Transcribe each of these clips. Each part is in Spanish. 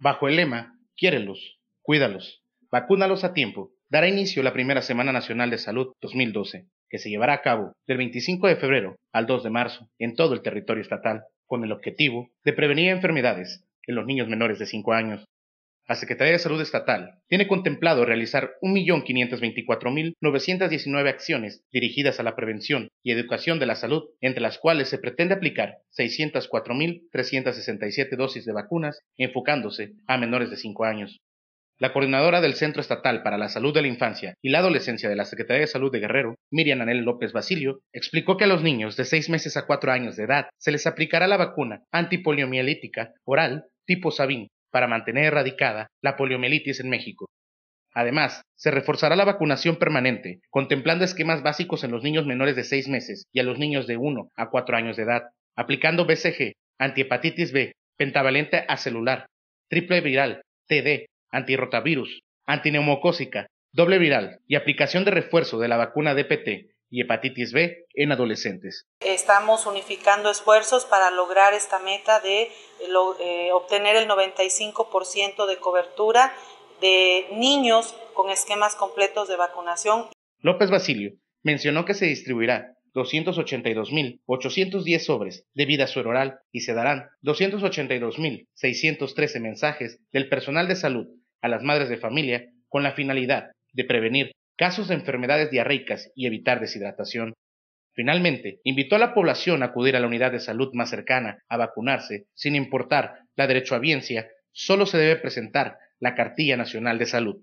bajo el lema Quiérelos, cuídalos, vacúnalos a tiempo, dará inicio la primera Semana Nacional de Salud 2012, que se llevará a cabo del 25 de febrero al 2 de marzo en todo el territorio estatal, con el objetivo de prevenir enfermedades en los niños menores de 5 años, la Secretaría de Salud Estatal tiene contemplado realizar 1.524.919 acciones dirigidas a la prevención y educación de la salud, entre las cuales se pretende aplicar 604.367 dosis de vacunas enfocándose a menores de 5 años. La coordinadora del Centro Estatal para la Salud de la Infancia y la Adolescencia de la Secretaría de Salud de Guerrero, Miriam Anel López Basilio, explicó que a los niños de 6 meses a 4 años de edad se les aplicará la vacuna antipoliomielítica oral tipo Sabin para mantener erradicada la poliomielitis en México. Además, se reforzará la vacunación permanente, contemplando esquemas básicos en los niños menores de 6 meses y a los niños de 1 a 4 años de edad, aplicando BCG, antihepatitis B, pentavalente acelular, triple viral, TD, antirrotavirus, antineumocósica, doble viral y aplicación de refuerzo de la vacuna DPT y hepatitis B en adolescentes. Estamos unificando esfuerzos para lograr esta meta de eh, eh, obtener el 95% de cobertura de niños con esquemas completos de vacunación. López Basilio mencionó que se distribuirá 282.810 sobres de vida suero oral y se darán 282.613 mensajes del personal de salud a las madres de familia con la finalidad de prevenir casos de enfermedades diarreicas y evitar deshidratación. Finalmente, invitó a la población a acudir a la unidad de salud más cercana a vacunarse, sin importar la derechohabiencia, solo se debe presentar la Cartilla Nacional de Salud.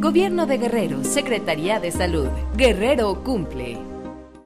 Gobierno de Guerrero, Secretaría de Salud. Guerrero cumple.